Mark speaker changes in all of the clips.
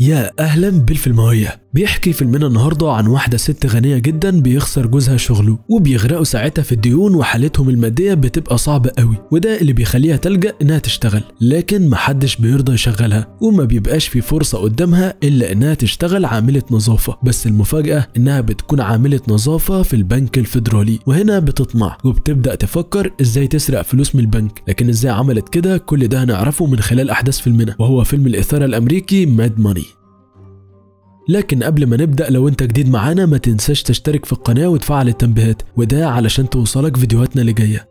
Speaker 1: يا اهلا بالفيلمويه بيحكي فيلمنا النهارده عن واحده ست غنيه جدا بيخسر جوزها شغله وبيغرقوا ساعتها في الديون وحالتهم الماديه بتبقى صعبه قوي وده اللي بيخليها تلجا انها تشتغل لكن محدش بيرضى يشغلها وما بيبقاش في فرصه قدامها الا انها تشتغل عامله نظافه بس المفاجاه انها بتكون عامله نظافه في البنك الفيدرالي وهنا بتطمع وبتبدا تفكر ازاي تسرق فلوس من البنك لكن ازاي عملت كده كل ده هنعرفه من خلال احداث فيلمنا وهو فيلم الاثاره الامريكي ماد ماني لكن قبل ما نبدأ لو انت جديد معانا ما تنساش تشترك في القناة وتفعل التنبيهات وده علشان توصلك فيديوهاتنا اللي جاية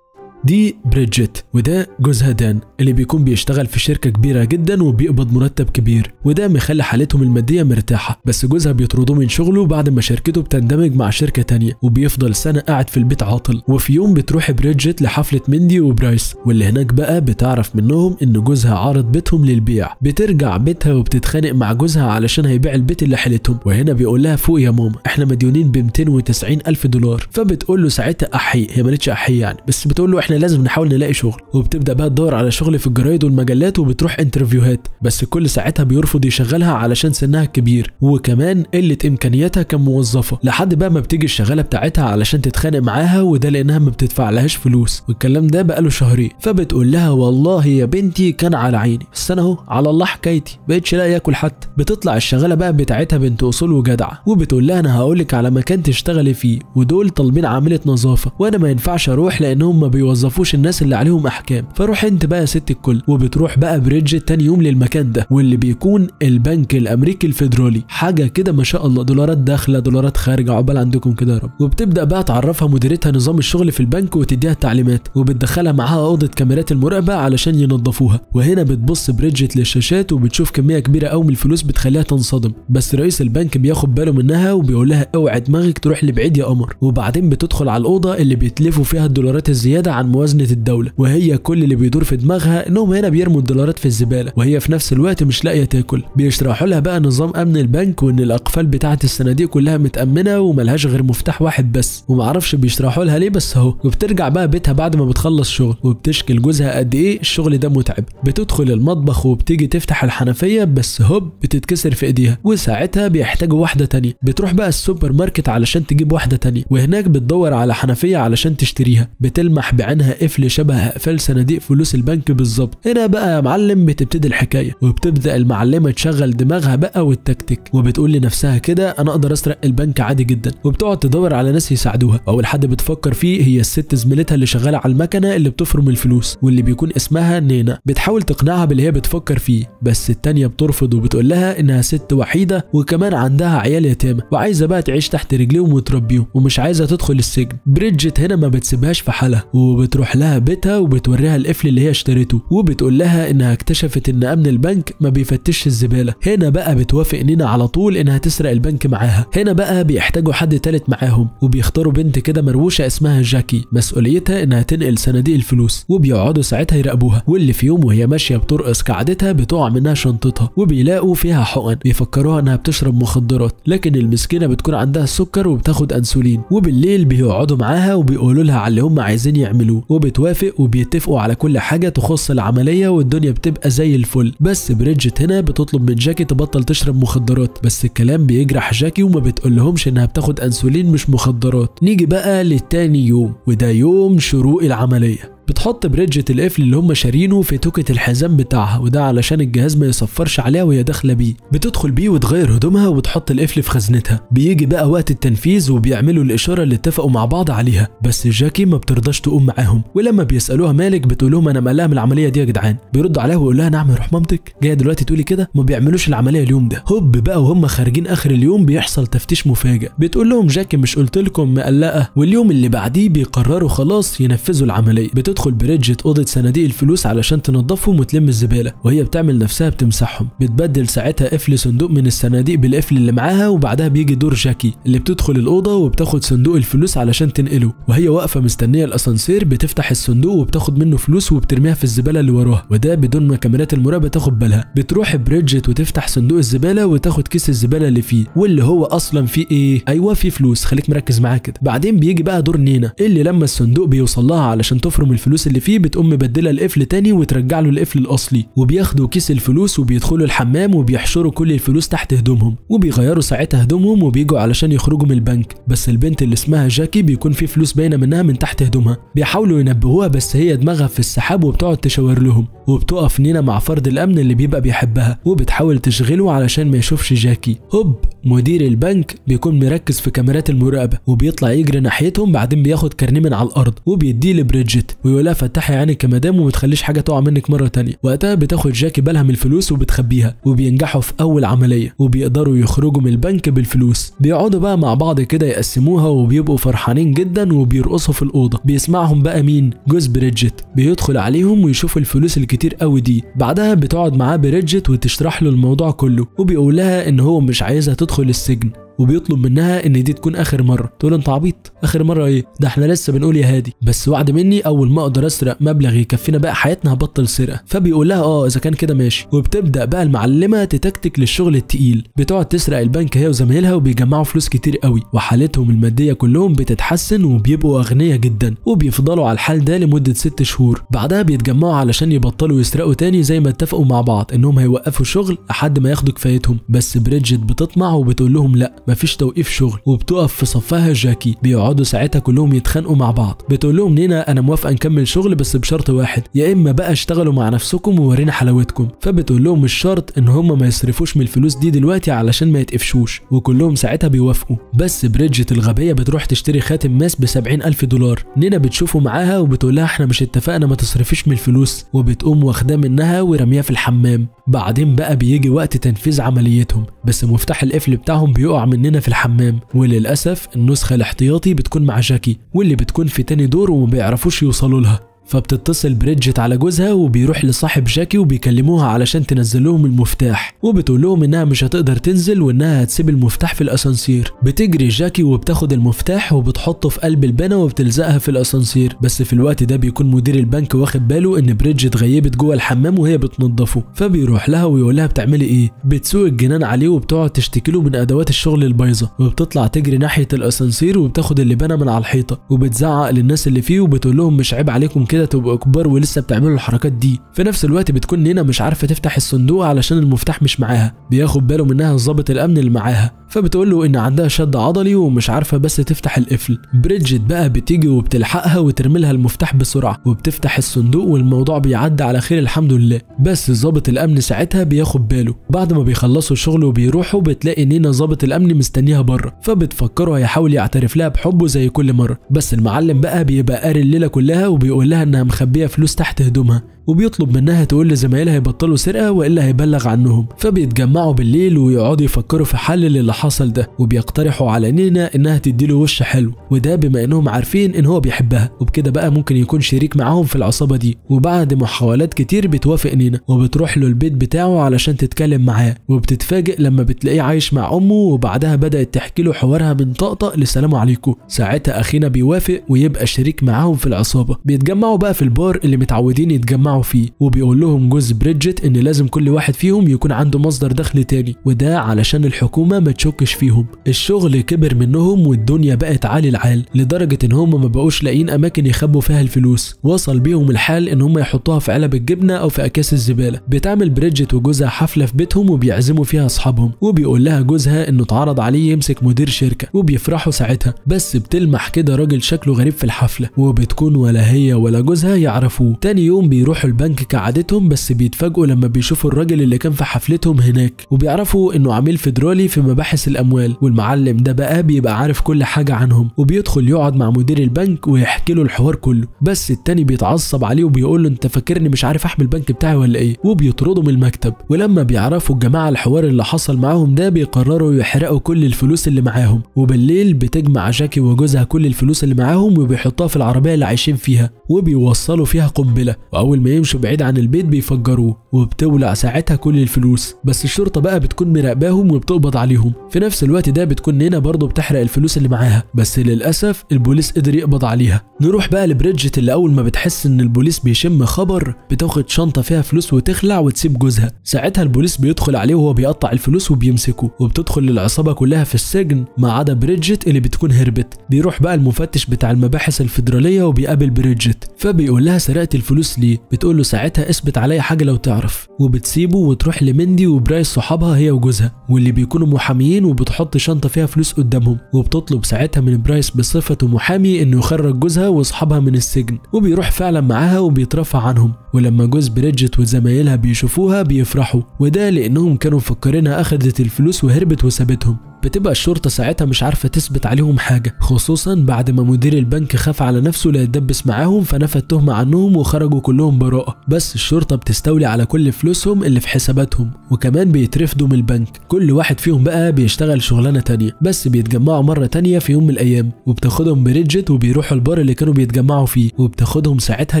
Speaker 1: دي بريدجيت وده جوزها دان اللي بيكون بيشتغل في شركة كبيرة جدا وبيقبض مرتب كبير وده مخلي حالتهم المادية مرتاحة بس جوزها بيطردوه من شغله بعد ما شركته بتندمج مع شركة تانية وبيفضل سنة قاعد في البيت عاطل وفي يوم بتروح بريدجيت لحفلة مندي وبرايس واللي هناك بقى بتعرف منهم ان جوزها عارض بيتهم للبيع بترجع بيتها وبتتخانق مع جوزها علشان هيبيع البيت اللي حلتهم وهنا بيقول لها فوق يا ماما احنا مديونين ب 290 الف دولار فبتقول له ساعتها احي هي مالتش احي يعني بس بتقول له احنا لازم نحاول نلاقي شغل وبتبدا بقى تدور على شغل في الجرايد والمجلات وبتروح انترفيوهات بس كل ساعتها بيرفض يشغلها علشان سنها كبير وكمان قله امكانياتها كموظفه لحد بقى ما بتيجي الشغاله بتاعتها علشان تتخانق معاها وده لانها ما بتدفعلهاش فلوس والكلام ده بقاله شهرين فبتقول لها والله يا بنتي كان على عيني بس انا اهو على الله حكايتي بقتش لاقي اكل حتى بتطلع الشغاله بقى بتاعتها بنت اصول وجدعه وبتقول لها انا هقول لك على مكان تشتغلي فيه ودول طالبين عامله نظافه وانا ما ينفعش اروح لانهم ما بيوظفوش بيوظفوش الناس اللي عليهم احكام فروح انت بقى يا ست الكل وبتروح بقى بريدجت تاني يوم للمكان ده واللي بيكون البنك الامريكي الفيدرالي حاجه كده ما شاء الله دولارات داخله دولارات خارجه عقبال عندكم كده يا رب وبتبدا بقى تعرفها مديرتها نظام الشغل في البنك وتديها التعليمات وبتدخلها معاها اوضه كاميرات المراقبه علشان ينظفوها وهنا بتبص بريدجت للشاشات وبتشوف كميه كبيره قوي من الفلوس بتخليها تنصدم بس رئيس البنك بياخد باله منها وبيقول لها اوعي دماغك تروح لبعيد يا قمر وبعدين بتدخل على الاوضه اللي بيتلفوا فيها الدولارات الزياده عن موازنه الدوله وهي كل اللي بيدور في دماغها انهم هنا بيرموا الدولارات في الزباله وهي في نفس الوقت مش لاقيه تاكل بيشرحوا لها بقى نظام امن البنك وان الاقفال بتاعه الصناديق كلها متامنه وملهاش غير مفتاح واحد بس ومعرفش بيشرحوا لها ليه بس اهو وبترجع بقى بيتها بعد ما بتخلص شغل وبتشكي لجوزها قد ايه الشغل ده متعب بتدخل المطبخ وبتيجي تفتح الحنفيه بس هوب بتتكسر في ايديها وساعتها بيحتاجوا واحده تانية بتروح بقى السوبر ماركت علشان تجيب واحده تانية وهناك بتدور على حنفيه علشان تشتريها بتلمح بعين عنها قفل شبه اقفال صناديق فلوس البنك بالظبط هنا بقى يا معلم بتبتدي الحكايه وبتبدا المعلمه تشغل دماغها بقى والتكتيك وبتقول لنفسها كده انا اقدر اسرق البنك عادي جدا وبتقعد تدور على ناس يساعدوها واول حد بتفكر فيه هي الست زميلتها اللي شغاله على المكنه اللي بتفرم الفلوس واللي بيكون اسمها نينا بتحاول تقنعها باللي هي بتفكر فيه بس التانيه بترفض وبتقول لها انها ست وحيده وكمان عندها عيال يتامى وعايزه بقى تعيش تحت رجليهم وتربيهم ومش عايزه تدخل السجن بريدجت هنا ما بتسيبهاش في حالها وبت بتروح لها بيتها وبتوريها القفل اللي هي اشترته وبتقول لها انها اكتشفت ان امن البنك ما بيفتش الزباله هنا بقى بتوافق نينا على طول انها تسرق البنك معاها هنا بقى بيحتاجوا حد تالت معاهم وبيختاروا بنت كده مروشه اسمها جاكي مسؤوليتها انها تنقل صناديق الفلوس وبيقعدوا ساعتها يراقبوها واللي في يوم وهي ماشيه بترقص قعدتها بتقع منها شنطتها وبيلاقوا فيها حقن بيفكروها انها بتشرب مخدرات لكن المسكينه بتكون عندها السكر وبتاخد انسولين وبالليل بيقعدوا معاها وبيقولوا لها على اللي هم عايزين يعملوه وبتوافق وبيتفقوا على كل حاجه تخص العمليه والدنيا بتبقى زي الفل بس بريدجت هنا بتطلب من جاكي تبطل تشرب مخدرات بس الكلام بيجرح جاكي وما بتقولهمش انها بتاخد انسولين مش مخدرات نيجي بقى للتاني يوم وده يوم شروق العمليه بتحط بريدجة القفل اللي هم شارينه في توكة الحزام بتاعها وده علشان الجهاز ما يصفرش عليها وهي داخلة بيه بتدخل بيه وتغير هدومها وتحط القفل في خزنتها بيجي بقى وقت التنفيذ وبيعملوا الإشارة اللي اتفقوا مع بعض عليها بس جاكي ما بترضاش تقوم معاهم ولما بيسألوها مالك بتقول لهم أنا مقلقة من العملية دي يا جدعان بيرد عليها ويقول لها نعم روح مامتك جاية دلوقتي تقولي كده ما بيعملوش العملية اليوم ده هوب بقى وهم خارجين آخر اليوم بيحصل تفتيش مفاجئ بتقول لهم جاكي مش قلت لكم مقلقة واليوم اللي بعديه بيقرروا خلاص ينفذوا العملية بتدخل بتدخل بريدجت اوضه صناديق الفلوس علشان تنضفهم وتلم الزباله وهي بتعمل نفسها بتمسحهم بتبدل ساعتها قفل صندوق من الصناديق بالقفل اللي معاها وبعدها بيجي دور جاكي اللي بتدخل الاوضه وبتاخد صندوق الفلوس علشان تنقله وهي واقفه مستنيه الاسانسير بتفتح الصندوق وبتاخد منه فلوس وبترميها في الزباله اللي وراها وده بدون ما كاميرات المراقبه تاخد بالها بتروح بريدجت وتفتح صندوق الزباله وتاخد كيس الزباله اللي فيه واللي هو اصلا فيه ايه ايوه فيه فلوس خليك مركز معاه كده بعدين بيجي بقى دور نينا اللي لما الصندوق بيوصلها علشان تفرم الفلوس اللي فيه بتقوم مبدله القفل تاني وترجع له القفل الاصلي وبياخدوا كيس الفلوس وبيدخلوا الحمام وبيحشروا كل الفلوس تحت هدومهم وبيغيروا ساعتها هدومهم وبيجوا علشان يخرجوا من البنك بس البنت اللي اسمها جاكي بيكون في فلوس باينه منها من تحت هدومها بيحاولوا ينبهوها بس هي دماغها في السحاب وبتقعد تشاور لهم وبتقف نينا مع فرد الامن اللي بيبقى بيحبها وبتحاول تشغله علشان ما يشوفش جاكي هوب مدير البنك بيكون مركز في كاميرات المراقبه وبيطلع يجري ناحيتهم بعدين بياخد كارنيه من على الارض وبيديه لبريدجيت لها فتحي عينك يا مدام وما تخليش حاجه تقع منك مره تانية وقتها بتاخد جاكي بالها من الفلوس وبتخبيها وبينجحوا في اول عمليه وبيقدروا يخرجوا من البنك بالفلوس بيقعدوا بقى مع بعض كده يقسموها وبيبقوا فرحانين جدا وبيرقصوا في الاوضه بيسمعهم بقى مين جوز بريدجت بيدخل عليهم ويشوف الفلوس الكتير قوي دي بعدها بتقعد معاه بريدجت وتشرح له الموضوع كله وبيقول لها ان هو مش عايزها تدخل السجن وبيطلب منها ان دي تكون اخر مره تقول انت عبيط اخر مره ايه ده احنا لسه بنقول يا هادي بس وعد مني اول ما اقدر اسرق مبلغ يكفينا بقى حياتنا هبطل سرقه فبيقول لها اه اذا كان كده ماشي وبتبدا بقى المعلمه تتكتك للشغل التقيل بتقعد تسرق البنك هي وزمايلها وبيجمعوا فلوس كتير قوي وحالتهم الماديه كلهم بتتحسن وبيبقوا اغنياء جدا وبيفضلوا على الحال ده لمده ست شهور بعدها بيتجمعوا علشان يبطلوا يسرقوا تاني زي ما اتفقوا مع بعض انهم هيوقفوا الشغل لحد ما ياخدوا كفايتهم بس بريدجت بتطمع وبتقول لهم لا مفيش توقيف شغل وبتقف في صفها جاكي بيقعدوا ساعتها كلهم يتخانقوا مع بعض بتقول لهم نينا انا موافقه نكمل شغل بس بشرط واحد يا اما بقى اشتغلوا مع نفسكم وورينا حلاوتكم فبتقول لهم الشرط ان هم ما يصرفوش من الفلوس دي دلوقتي علشان ما يتقفشوش وكلهم ساعتها بيوافقوا بس بريدجت الغبيه بتروح تشتري خاتم ماس ب ألف دولار نينا بتشوفه معاها وبتقول لها احنا مش اتفقنا ما تصرفيش من الفلوس وبتقوم واخداه منها ورميها في الحمام بعدين بقى بيجي وقت تنفيذ عمليتهم بس مفتاح القفل بتاعهم بيقع من مننا في الحمام وللاسف النسخه الاحتياطي بتكون مع جاكي واللي بتكون في تاني دور وما بيعرفوش يوصلوا لها فبتتصل بريدجت على جوزها وبيروح لصاحب جاكي وبيكلموها علشان تنزل لهم المفتاح وبتقول لهم انها مش هتقدر تنزل وانها هتسيب المفتاح في الاسانسير بتجري جاكي وبتاخد المفتاح وبتحطه في قلب البنا وبتلزقها في الاسانسير بس في الوقت ده بيكون مدير البنك واخد باله ان بريدجت غيبت جوه الحمام وهي بتنضفه فبيروح لها ويقول لها بتعملي ايه بتسوق الجنان عليه وبتقعد تشتكي له من ادوات الشغل البايظه وبتطلع تجري ناحيه الاسانسير وبتاخد اللبانه من على الحيطه وبتزعق للناس اللي فيه وبتقول لهم مش عيب عليكم كده كده تبقوا كبار ولسه بتعملوا الحركات دي في نفس الوقت بتكون نينا مش عارفه تفتح الصندوق علشان المفتاح مش معاها بياخد باله منها ضابط الامن اللي معاها فبتقول له ان عندها شد عضلي ومش عارفه بس تفتح القفل بريدجت بقى بتيجي وبتلحقها وترمي لها المفتاح بسرعه وبتفتح الصندوق والموضوع بيعدي على خير الحمد لله بس ضابط الامن ساعتها بياخد باله بعد ما بيخلصوا الشغل وبيروحوا بتلاقي نينا ضابط الامن مستنيها بره فبتفكره هيحاول يعترف لها بحبه زي كل مره بس المعلم بقى بيبقى قاري الليله كلها وبيقول لها أنها مخبية فلوس تحت هدومها وبيطلب منها تقول لزمايلها يبطلوا سرقه والا هيبلغ عنهم فبيتجمعوا بالليل ويقعدوا يفكروا في حل للي حصل ده وبيقترحوا على نينا انها تديله وش حلو وده بما انهم عارفين ان هو بيحبها وبكده بقى ممكن يكون شريك معاهم في العصابه دي وبعد محاولات كتير بتوافق نينا وبتروح له البيت بتاعه علشان تتكلم معاه وبتتفاجئ لما بتلاقيه عايش مع امه وبعدها بدات تحكي له حوارها من طقطق لسلام عليكم ساعتها اخينا بيوافق ويبقى شريك معاهم في العصابه بيتجمعوا بقى في البار اللي متعودين يتجمعوا بيتجمعوا فيه وبيقول لهم جوز بريدجت ان لازم كل واحد فيهم يكون عنده مصدر دخل تاني وده علشان الحكومه ما تشكش فيهم الشغل كبر منهم والدنيا بقت عالي العال لدرجه ان هم ما بقوش لاقيين اماكن يخبوا فيها الفلوس وصل بيهم الحال ان هم يحطوها في علب الجبنه او في اكياس الزباله بتعمل بريدجت وجوزها حفله في بيتهم وبيعزموا فيها اصحابهم وبيقول لها جوزها انه اتعرض عليه يمسك مدير شركه وبيفرحوا ساعتها بس بتلمح كده راجل شكله غريب في الحفله وبتكون ولا هي ولا جوزها يعرفوه تاني يوم بيروح بيروحوا البنك كعادتهم بس بيتفاجئوا لما بيشوفوا الراجل اللي كان في حفلتهم هناك وبيعرفوا انه عميل فيدرالي في مباحث الاموال والمعلم ده بقى بيبقى عارف كل حاجه عنهم وبيدخل يقعد مع مدير البنك ويحكي له الحوار كله بس التاني بيتعصب عليه وبيقول له انت فاكرني مش عارف احمي البنك بتاعي ولا ايه وبيطرده من المكتب ولما بيعرفوا الجماعه الحوار اللي حصل معاهم ده بيقرروا يحرقوا كل الفلوس اللي معاهم وبالليل بتجمع جاكي وجوزها كل الفلوس اللي معاهم وبيحطها في العربيه اللي عايشين فيها وبيوصلوا فيها قنبله واول ما بيمشوا بعيد عن البيت بيفجروه وبتولع ساعتها كل الفلوس بس الشرطة بقى بتكون مراقباهم وبتقبض عليهم في نفس الوقت ده بتكون نينا برضه بتحرق الفلوس اللي معاها بس للأسف البوليس قدر يقبض عليها نروح بقى لبريدجت اللي أول ما بتحس إن البوليس بيشم خبر بتاخد شنطة فيها فلوس وتخلع وتسيب جوزها ساعتها البوليس بيدخل عليه وهو بيقطع الفلوس وبيمسكه وبتدخل العصابة كلها في السجن ما عدا بريدجت اللي بتكون هربت بيروح بقى المفتش بتاع المباحث الفيدرالية وبيقابل بريدجت فبيقول لها سرقت الفلوس ليه بتقول له ساعتها اثبت عليا حاجه لو تعرف وبتسيبه وتروح لمندي وبرايس صحابها هي وجوزها واللي بيكونوا محاميين وبتحط شنطه فيها فلوس قدامهم وبتطلب ساعتها من برايس بصفته محامي انه يخرج جوزها واصحابها من السجن وبيروح فعلا معاها وبيترفع عنهم ولما جوز بريدجت وزمايلها بيشوفوها بيفرحوا وده لانهم كانوا مفكرينها اخذت الفلوس وهربت وسابتهم بتبقى الشرطة ساعتها مش عارفة تثبت عليهم حاجة خصوصا بعد ما مدير البنك خاف على نفسه لا يتدبس معاهم فنفى التهمة عنهم وخرجوا كلهم براءة بس الشرطة بتستولي على كل فلوسهم اللي في حساباتهم وكمان بيترفدوا من البنك كل واحد فيهم بقى بيشتغل شغلانة تانية بس بيتجمعوا مرة تانية في يوم من الأيام وبتاخدهم بريدجت وبيروحوا البار اللي كانوا بيتجمعوا فيه وبتاخدهم ساعتها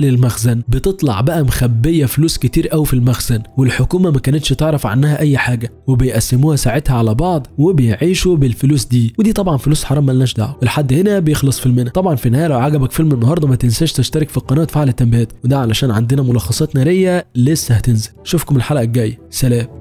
Speaker 1: للمخزن بتطلع بقى مخبية فلوس كتير قوي في المخزن والحكومة ما كانتش تعرف عنها أي حاجة وبيقسموها ساعتها على بعض وبيعيشوا يعيشوا بالفلوس دي ودي طبعا فلوس حرام ملناش دعوه لحد هنا بيخلص فيلمنا طبعا في النهايه لو عجبك فيلم النهارده ما تنساش تشترك في القناه وتفعل التنبيهات وده علشان عندنا ملخصات ناريه لسه هتنزل اشوفكم الحلقه الجايه سلام